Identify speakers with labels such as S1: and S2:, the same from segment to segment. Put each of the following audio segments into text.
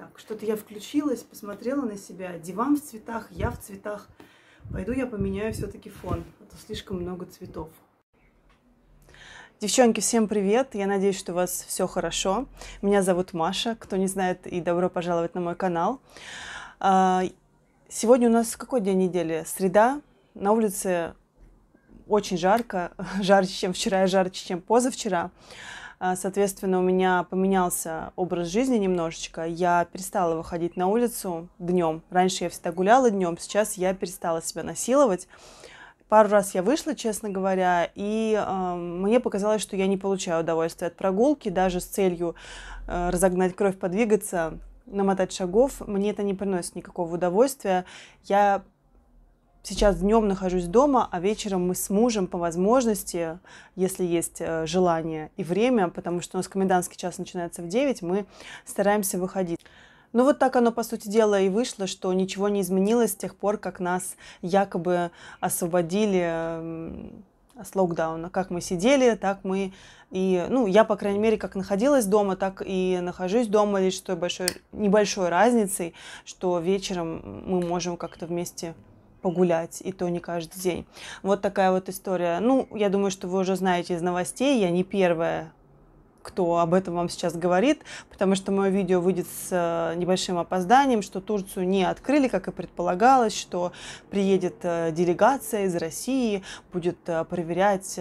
S1: Так, что-то я включилась, посмотрела на себя. Диван в цветах, я в цветах. Пойду я поменяю все-таки фон, а то слишком много цветов. Девчонки, всем привет! Я надеюсь, что у вас все хорошо. Меня зовут Маша, кто не знает, и добро пожаловать на мой канал. А, сегодня у нас какой день недели? Среда. На улице очень жарко, жарче, чем вчера и жарче, чем позавчера. А, соответственно, у меня поменялся образ жизни немножечко. Я перестала выходить на улицу днем. Раньше я всегда гуляла днем, сейчас я перестала себя насиловать. Пару раз я вышла, честно говоря, и э, мне показалось, что я не получаю удовольствия от прогулки, даже с целью э, разогнать кровь, подвигаться, намотать шагов. Мне это не приносит никакого удовольствия. Я сейчас днем нахожусь дома, а вечером мы с мужем по возможности, если есть э, желание и время, потому что у нас комендантский час начинается в 9, мы стараемся выходить. Но ну, вот так оно, по сути дела, и вышло, что ничего не изменилось с тех пор, как нас якобы освободили эм, с локдауна. Как мы сидели, так мы и, ну, я, по крайней мере, как находилась дома, так и нахожусь дома, лишь что большой, небольшой разницей, что вечером мы можем как-то вместе погулять, и то не каждый день. Вот такая вот история. Ну, я думаю, что вы уже знаете из новостей, я не первая кто об этом вам сейчас говорит, потому что мое видео выйдет с э, небольшим опозданием, что Турцию не открыли, как и предполагалось, что приедет э, делегация из России, будет э, проверять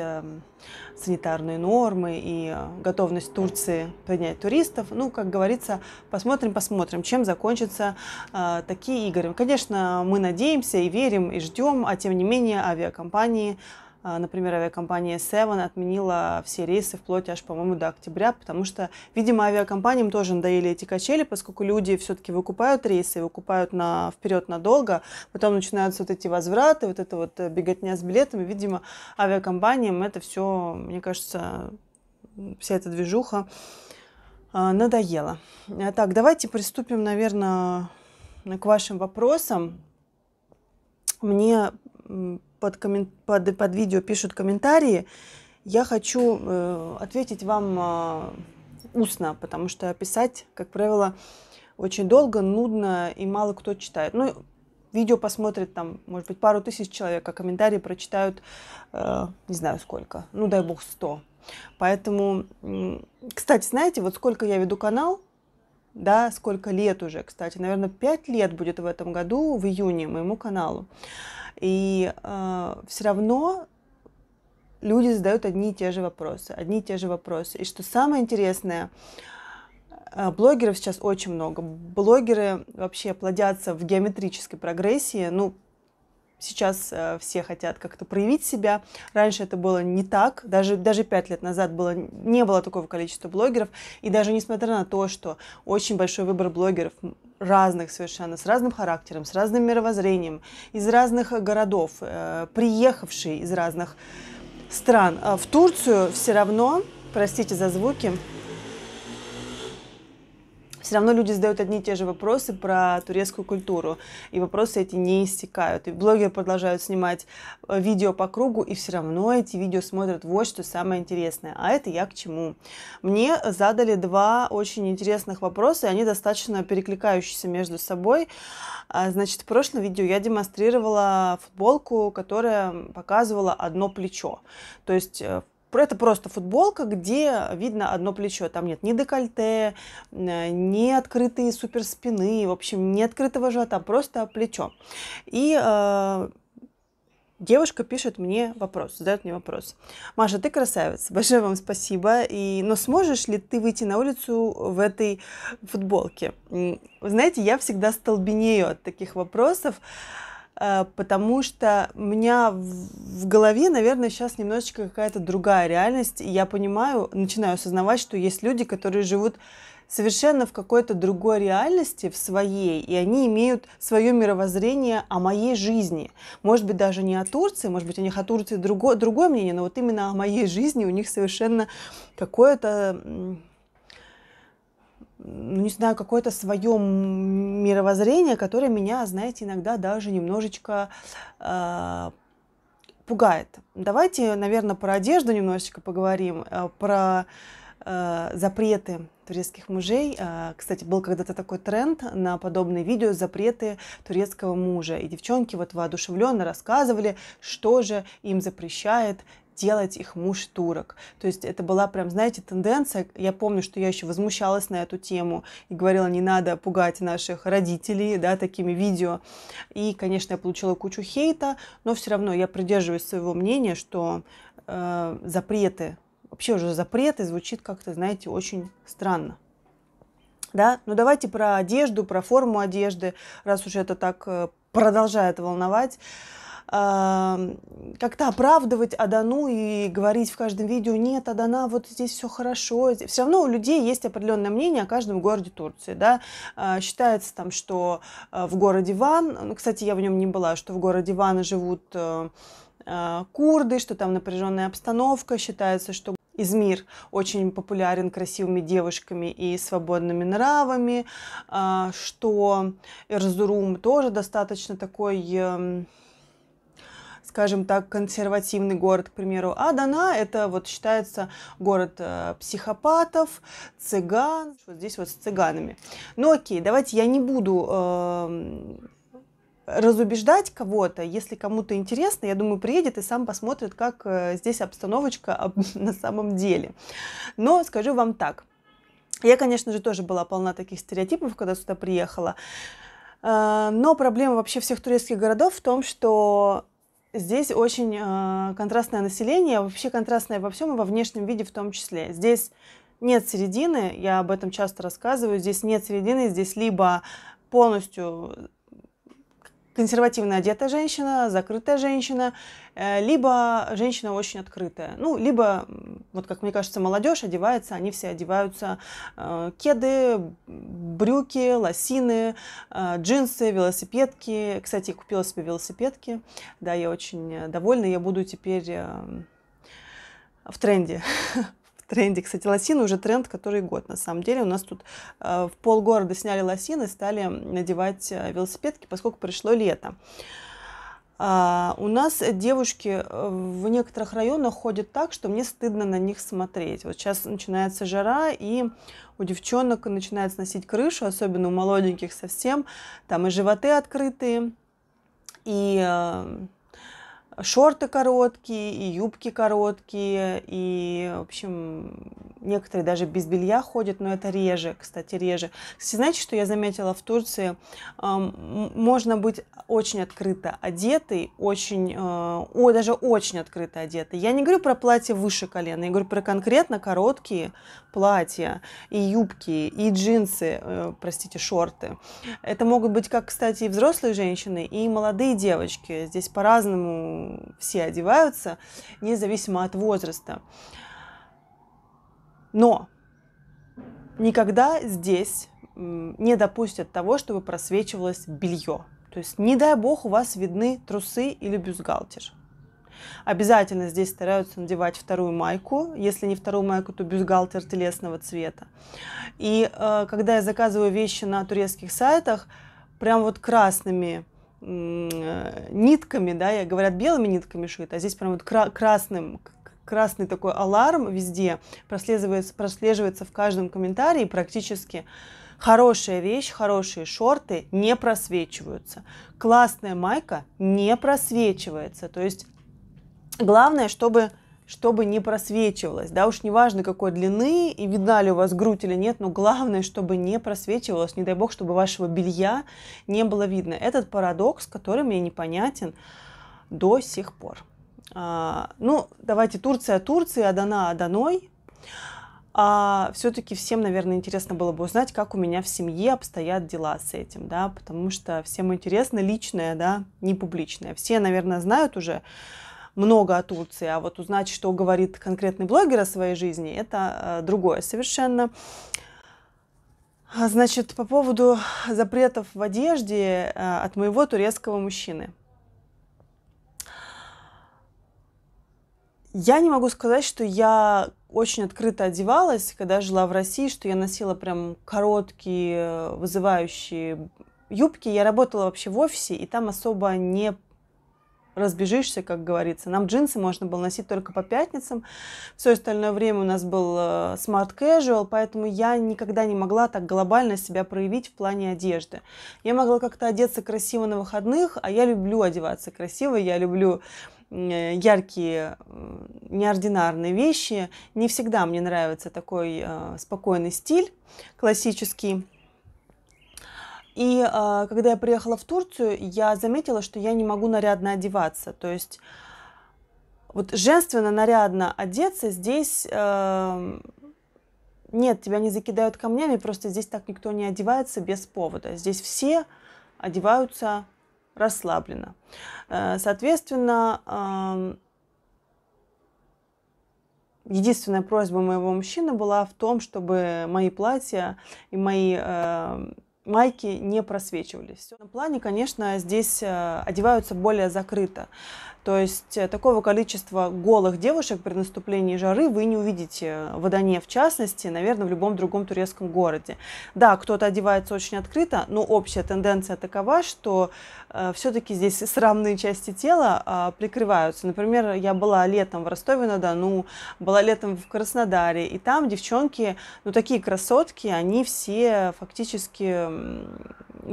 S1: санитарные нормы и готовность Турции принять туристов. Ну, как говорится, посмотрим, посмотрим, чем закончатся такие игры. Конечно, мы надеемся и верим и ждем, а тем не менее авиакомпании а, например, авиакомпания Seven отменила все рейсы вплоть аж, по-моему, до октября, потому что, видимо, авиакомпаниям тоже надоели эти качели, поскольку люди все-таки выкупают рейсы, выкупают на вперед надолго, потом начинаются вот эти возвраты, вот это вот э, беготня с билетами. Видимо, авиакомпаниям это все, мне кажется, вся эта движуха а, надоела. А, так, давайте приступим, наверное, к вашим вопросам. Мне под, коммен... под, под видео пишут комментарии, я хочу э, ответить вам э, устно, потому что писать, как правило, очень долго, нудно и мало кто читает. Ну, видео посмотрит там, может быть, пару тысяч человек, а комментарии прочитают, э, не знаю сколько, ну дай бог сто. Поэтому, кстати, знаете, вот сколько я веду канал, да, сколько лет уже, кстати, наверное, 5 лет будет в этом году, в июне, моему каналу. И э, все равно люди задают одни и те же вопросы, одни и те же вопросы. И что самое интересное, э, блогеров сейчас очень много. Блогеры вообще плодятся в геометрической прогрессии, ну, Сейчас э, все хотят как-то проявить себя. Раньше это было не так. Даже, даже пять лет назад было, не было такого количества блогеров. И даже несмотря на то, что очень большой выбор блогеров разных совершенно, с разным характером, с разным мировоззрением, из разных э, городов, э, приехавшие из разных стран в Турцию, все равно, простите за звуки, все равно люди задают одни и те же вопросы про турецкую культуру, и вопросы эти не истекают. И блогеры продолжают снимать э, видео по кругу, и все равно эти видео смотрят вот что самое интересное. А это я к чему? Мне задали два очень интересных вопроса, и они достаточно перекликающиеся между собой. А, значит, в прошлом видео я демонстрировала футболку, которая показывала одно плечо. То есть э, это просто футболка, где видно одно плечо. Там нет ни декольте, ни открытые суперспины, в общем, ни открытого живота, просто плечо. И э, девушка пишет мне вопрос, задает мне вопрос. Маша, ты красавица, большое вам спасибо. И, но сможешь ли ты выйти на улицу в этой футболке? Вы знаете, я всегда столбенею от таких вопросов Э, потому что у меня в голове, наверное, сейчас немножечко какая-то другая реальность. И я понимаю, начинаю осознавать, что есть люди, которые живут совершенно в какой-то другой реальности, в своей, и они имеют свое мировоззрение о моей жизни. Может быть, даже не о Турции, может быть, у них о Турции другое, другое мнение, но вот именно о моей жизни у них совершенно какое-то ну, не знаю, какое-то свое мировоззрение, которое меня, знаете, иногда даже немножечко э, пугает. Давайте, наверное, про одежду немножечко поговорим, э, про э, запреты турецких мужей. Э, кстати, был когда-то такой тренд на подобные видео «Запреты турецкого мужа». И девчонки вот воодушевленно рассказывали, что же им запрещает делать их муж турок. То есть это была прям, знаете, тенденция. Я помню, что я еще возмущалась на эту тему и говорила, не надо пугать наших родителей, да, такими видео. И, конечно, я получила кучу хейта, но все равно я придерживаюсь своего мнения, что э, запреты, вообще уже запреты звучит как-то, знаете, очень странно. Да? Ну давайте про одежду, про форму одежды, раз уж это так э, продолжает волновать как-то оправдывать Адану и говорить в каждом видео, нет, Адана, вот здесь все хорошо. Все равно у людей есть определенное мнение о каждом городе Турции. Да? А, считается там, что э, в городе Ван, ну, кстати, я в нем не была, что в городе Ван живут э, э, курды, что там напряженная обстановка, считается, что Измир очень популярен красивыми девушками и свободными нравами, а, что Эрзурум тоже достаточно такой эм, скажем так, консервативный город, к примеру, а это вот считается город э, психопатов, цыган, вот здесь вот с цыганами. Ну окей, давайте я не буду э, разубеждать кого-то, если кому-то интересно, я думаю, приедет и сам посмотрит, как э, здесь обстановочка об, на самом деле. Но скажу вам так, я, конечно же, тоже была полна таких стереотипов, когда сюда приехала, э, но проблема вообще всех турецких городов в том, что Здесь очень э, контрастное население, вообще контрастное во всем и во внешнем виде в том числе. Здесь нет середины, я об этом часто рассказываю, здесь нет середины, здесь либо полностью консервативно одетая женщина, закрытая женщина, э, либо женщина очень открытая. Ну, либо, вот как мне кажется, молодежь одевается, они все одеваются э, кеды, брюки, лосины, э, джинсы, велосипедки. Кстати, купила себе велосипедки. Да, я очень довольна, я буду теперь эм, в тренде. тренде. Кстати, лосины уже тренд который год, на самом деле. У нас тут э, в полгорода сняли лосины, стали надевать э, велосипедки, поскольку пришло лето. А, у нас девушки э, в некоторых районах ходят так, что мне стыдно на них смотреть. Вот сейчас начинается жара, и у девчонок начинает сносить крышу, особенно у молоденьких совсем. Там и животы открытые, и э, шорты короткие, и юбки короткие, и, в общем, некоторые даже без белья ходят, но это реже, кстати, реже. Кстати, знаете, что я заметила в Турции? Можно быть очень открыто одетой, очень, э, о, даже очень открыто одетой. Я не говорю про платья выше колена, я говорю про конкретно короткие платья, и юбки, и джинсы, э, простите, шорты. Это могут быть как, кстати, и взрослые женщины, и молодые девочки. Здесь по-разному все одеваются, независимо от возраста. Но никогда здесь не допустят того, чтобы просвечивалось белье. То есть, не дай бог, у вас видны трусы или бюстгальтер. Обязательно здесь стараются надевать вторую майку. Если не вторую майку, то бюстгальтер телесного цвета. И э, когда я заказываю вещи на турецких сайтах, прям вот красными Э, нитками, да, я говорят, белыми нитками шит, а здесь прям вот кра- красным, красный такой аларм везде, прослеживается, прослеживается в каждом комментарии практически. Хорошая вещь, хорошие шорты не просвечиваются. Классная майка не просвечивается. То есть главное, чтобы чтобы не просвечивалось. Да, уж неважно какой длины и видна ли у вас грудь или нет, но главное, чтобы не просвечивалось, не дай бог, чтобы вашего белья не было видно. Этот парадокс, который мне непонятен до сих пор. А, ну, давайте Турция Турции, Адана Аданой. А все-таки всем, наверное, интересно было бы узнать, как у меня в семье обстоят дела с этим, да, потому что всем интересно личное, да, не публичное. Все, наверное, знают уже, много о Турции, а вот узнать, что говорит конкретный блогер о своей жизни, это э, другое совершенно. Значит, по поводу запретов в одежде э, от моего турецкого мужчины. Я не могу сказать, что я очень открыто одевалась, когда жила в России, что я носила прям короткие, э, вызывающие юбки. Я работала вообще в офисе, и там особо не разбежишься, как говорится. Нам джинсы можно было носить только по пятницам. Все остальное время у нас был смарт э, casual, поэтому я никогда не могла так глобально себя проявить в плане одежды. Я могла как-то одеться красиво на выходных, а я люблю одеваться красиво, я люблю э, яркие, неординарные вещи. Не всегда мне нравится такой э, спокойный стиль классический. И э, когда я приехала в Турцию, я заметила, что я не могу нарядно одеваться. То есть вот женственно, нарядно одеться здесь... Э, нет, тебя не закидают камнями, просто здесь так никто не одевается без повода. Здесь все одеваются расслабленно. Э, соответственно, эм, единственная просьба моего мужчины была в том, чтобы мои платья и мои эм, майки не просвечивались. В плане, конечно, здесь э, одеваются более закрыто. То есть э, такого количества голых девушек при наступлении жары вы не увидите в Адане, в частности, наверное, в любом другом турецком городе. Да, кто-то одевается очень открыто, но общая тенденция такова, что э, все-таки здесь срамные части тела э, прикрываются. Например, я была летом в Ростове-на-Дону, была летом в Краснодаре, и там девчонки, ну такие красотки, они все фактически,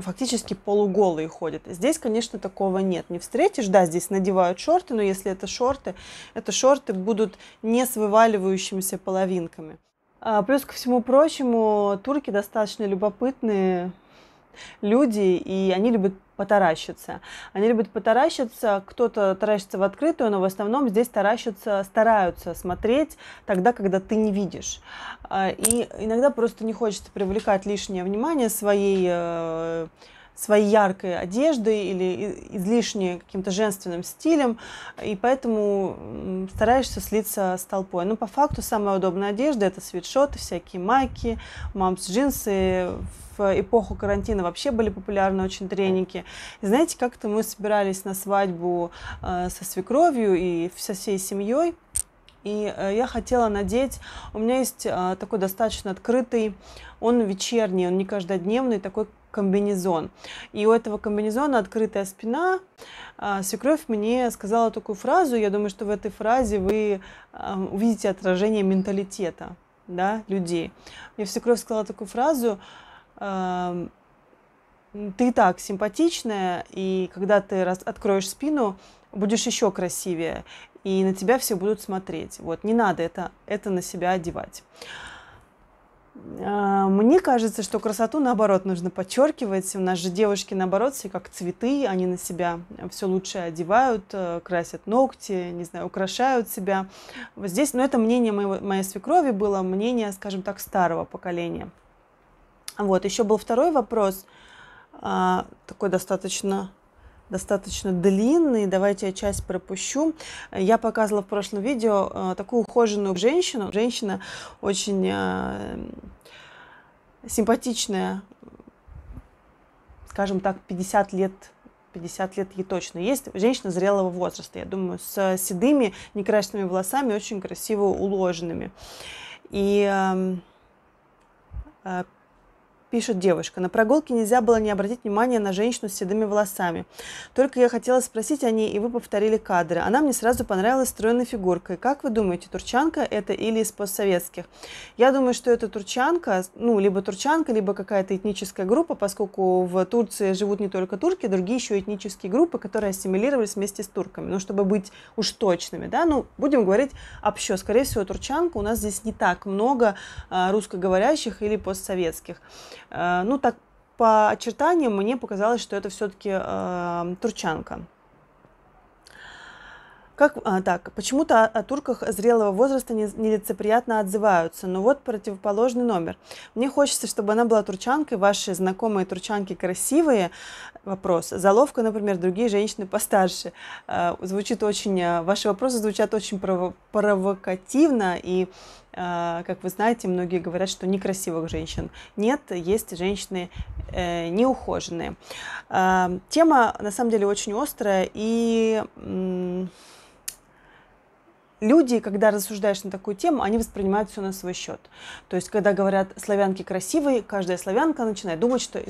S1: фактически полуголые ходят. Здесь, конечно, такого нет. Не встретишь, да, здесь надевают шорты, но если это шорты, это шорты будут не с вываливающимися половинками. А плюс ко всему прочему, турки достаточно любопытные люди, и они любят потаращиться. Они любят потаращиться, кто-то таращится в открытую, но в основном здесь таращатся, стараются смотреть тогда, когда ты не видишь. А, и иногда просто не хочется привлекать лишнее внимание своей э, своей яркой одеждой или излишне каким-то женственным стилем, и поэтому стараешься слиться с толпой. Но ну, по факту самая удобная одежда – это свитшоты, всякие майки, мамс-джинсы, в эпоху карантина вообще были популярны очень треники. И знаете, как-то мы собирались на свадьбу э, со свекровью и со всей семьей. И э, я хотела надеть, у меня есть э, такой достаточно открытый, он вечерний, он не каждодневный, такой комбинезон. И у этого комбинезона открытая спина. А, свекровь мне сказала такую фразу, я думаю, что в этой фразе вы увидите отражение менталитета да, людей. Мне свекровь сказала такую фразу, ты так симпатичная, и когда ты раз откроешь спину, будешь еще красивее, и на тебя все будут смотреть. Вот, не надо это, это на себя одевать. А, мне кажется, что красоту, наоборот, нужно подчеркивать. У нас же девушки, наоборот, все как цветы, они на себя все лучше одевают, э, красят ногти, не знаю, украшают себя. Вот здесь, но ну, это мнение моего, моей свекрови было, мнение, скажем так, старого поколения. Вот, еще был второй вопрос, а, такой достаточно достаточно длинный, давайте я часть пропущу. Я показывала в прошлом видео э, такую ухоженную женщину. Женщина очень э, симпатичная, скажем так, 50 лет 50 лет ей точно есть. Женщина зрелого возраста, я думаю, с седыми, некрашенными волосами, очень красиво уложенными. И эм, э, пишет девушка. На прогулке нельзя было не обратить внимания на женщину с седыми волосами. Только я хотела спросить о ней, и вы повторили кадры. Она мне сразу понравилась стройной фигуркой. Как вы думаете, турчанка это или из постсоветских? Я думаю, что это турчанка, ну, либо турчанка, либо какая-то этническая группа, поскольку в Турции живут не только турки, другие еще этнические группы, которые ассимилировались вместе с турками. Ну, чтобы быть уж точными, да, ну, будем говорить общо. Скорее всего, турчанка у нас здесь не так много а, русскоговорящих или постсоветских. Э, ну, так по очертаниям мне показалось, что это все-таки э, турчанка. Как, а, так, почему-то о, о турках зрелого возраста не, нелицеприятно отзываются, но вот противоположный номер. Мне хочется, чтобы она была турчанкой, ваши знакомые турчанки красивые, вопрос. Заловка, например, другие женщины постарше. А, звучит очень, ваши вопросы звучат очень прово провокативно и а, как вы знаете, многие говорят, что некрасивых женщин нет, есть женщины э, неухоженные. А, тема на самом деле очень острая и люди, когда рассуждаешь на такую тему, они воспринимают все на свой счет. То есть, когда говорят «славянки красивые», каждая славянка начинает думать, что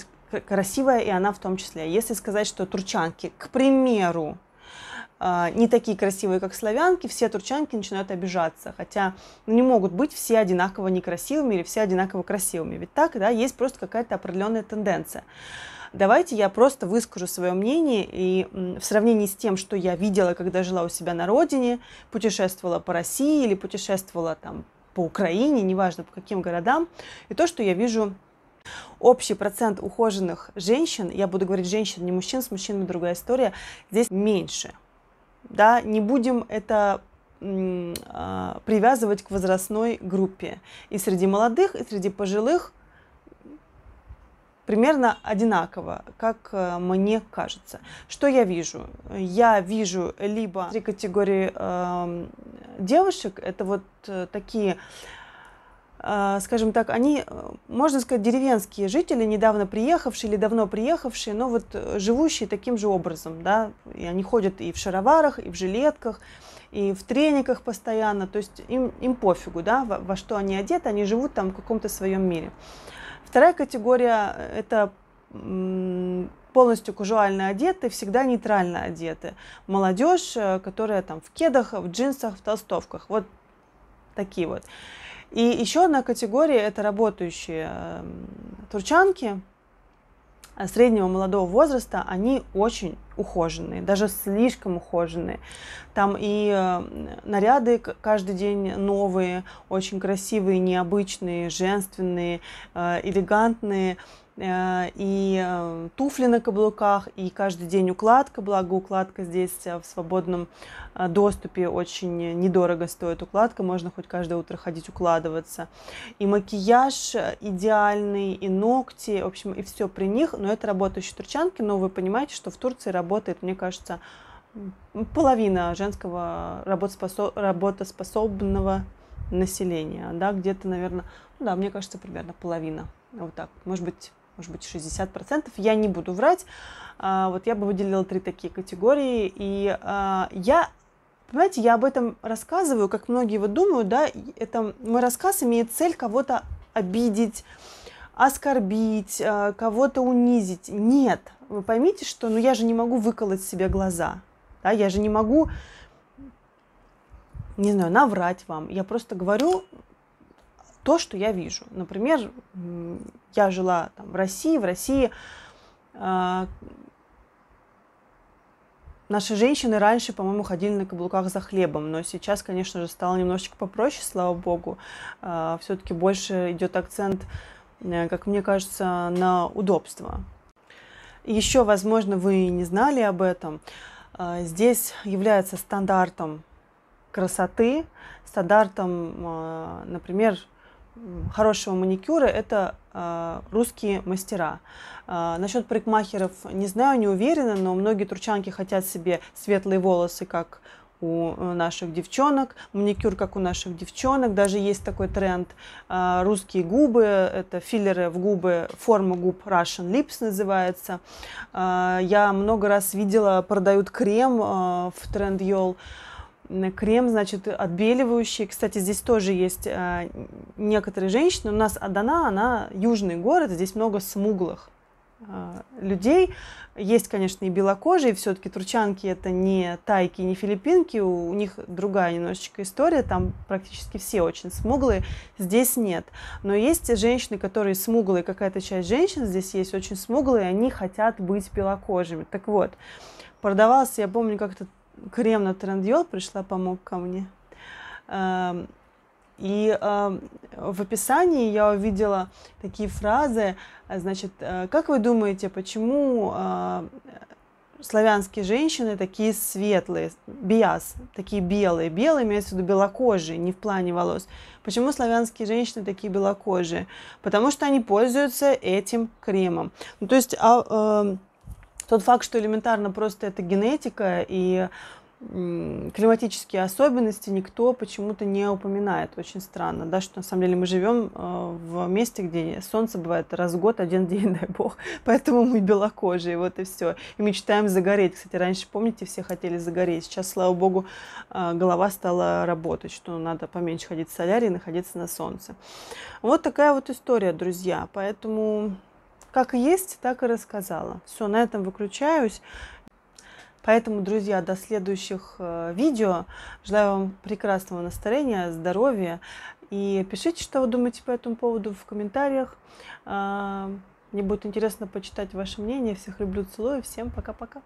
S1: красивая и она в том числе. Если сказать, что турчанки, к примеру, а, не такие красивые, как славянки, все турчанки начинают обижаться, хотя ну, не могут быть все одинаково некрасивыми или все одинаково красивыми. Ведь так, да, есть просто какая-то определенная тенденция. Давайте я просто выскажу свое мнение и в сравнении с тем, что я видела, когда жила у себя на родине, путешествовала по России или путешествовала там по Украине, неважно по каким городам, и то, что я вижу Общий процент ухоженных женщин, я буду говорить женщин, не мужчин, с мужчинами другая история, здесь меньше да, не будем это а, привязывать к возрастной группе. И среди молодых, и среди пожилых примерно одинаково, как э, мне кажется. Что я вижу? Я вижу либо три категории э, девушек, это вот э, такие а, скажем так, они, э, можно сказать, деревенские жители, недавно приехавшие или давно приехавшие, но вот э, живущие таким же образом, да, и они ходят и в шароварах, и в жилетках, и в трениках постоянно, то есть им, им пофигу, да, во, во что они одеты, они живут там в каком-то своем мире. Вторая категория э, – это полностью кужуально одеты, всегда нейтрально одеты. Молодежь, которая там в кедах, в джинсах, в толстовках. Вот такие вот. И еще одна категория – это работающие эм, турчанки э, среднего молодого возраста, они очень ухоженные, даже слишком ухоженные. Там и э, наряды каждый день новые, очень красивые, необычные, женственные, э, элегантные. Э, и э, туфли на каблуках, и каждый день укладка, благо укладка здесь э, в свободном доступе очень недорого стоит укладка, можно хоть каждое утро ходить укладываться. И макияж идеальный, и ногти, в общем, и все при них, но это работающие турчанки, но вы понимаете, что в Турции работает, мне кажется, половина женского работоспособного населения, да, где-то, наверное, ну да, мне кажется, примерно половина, вот так, может быть, может быть, 60%. Я не буду врать. А, вот я бы выделила три такие категории. И а, я, понимаете, я об этом рассказываю, как многие вот думают, да, это мой рассказ имеет цель кого-то обидеть, оскорбить, а, кого-то унизить. Нет, вы поймите, что ну, я же не могу выколоть себе глаза. Да? Я же не могу, не знаю, наврать вам. Я просто говорю то, что я вижу. Например, я жила там, в России, в России э, наши женщины раньше, по-моему, ходили на каблуках за хлебом, но сейчас, конечно же, стало немножечко попроще, слава богу. Э, а, Все-таки больше идет акцент, э, как мне кажется, на удобство. Еще, возможно, вы не знали об этом. Э, здесь является стандартом красоты, стандартом, например, хорошего маникюра – это э, русские мастера. Э, а, насчет парикмахеров не знаю, не уверена, но многие турчанки хотят себе светлые волосы, как у э, наших девчонок, маникюр, как у наших девчонок. Даже есть такой тренд э, русские губы, это филлеры в губы, форма губ Russian Lips называется. Э, я много раз видела, продают крем э, в тренд Yol крем, значит, отбеливающий. Кстати, здесь тоже есть э, некоторые женщины. У нас Адана, она южный город, здесь много смуглых э, людей. Есть, конечно, и белокожие, все-таки турчанки это не тайки, не филиппинки, у, у них другая немножечко история, там практически все очень смуглые, здесь нет. Но есть женщины, которые смуглые, какая-то часть женщин здесь есть очень смуглые, они хотят быть белокожими. Так вот, продавался, я помню, как-то крем на трендьол пришла, помог ко мне. Эм, и эм, в описании я увидела такие фразы, э, значит, э, как вы думаете, почему э, славянские женщины такие светлые, биас, такие белые, белые имеется в виду белокожие, не в плане волос. Почему славянские женщины такие белокожие? Потому что они пользуются этим кремом. Ну, то есть а, эм, тот факт, что элементарно просто это генетика и климатические особенности никто почему-то не упоминает. Очень странно, да, что на самом деле мы живем э, в месте, где солнце бывает раз в год, один день, дай бог. Поэтому мы белокожие, вот и все. И мечтаем загореть. Кстати, раньше, помните, все хотели загореть. Сейчас, слава богу, э, голова стала работать, что надо поменьше ходить в солярий и находиться на солнце. Вот такая вот история, друзья. Поэтому как есть, так и рассказала. Все, на этом выключаюсь. Поэтому, друзья, до следующих э, видео. Желаю вам прекрасного настроения, здоровья. И пишите, что вы думаете по этому поводу в комментариях. А, мне будет интересно почитать ваше мнение. Всех люблю, целую. Всем пока-пока.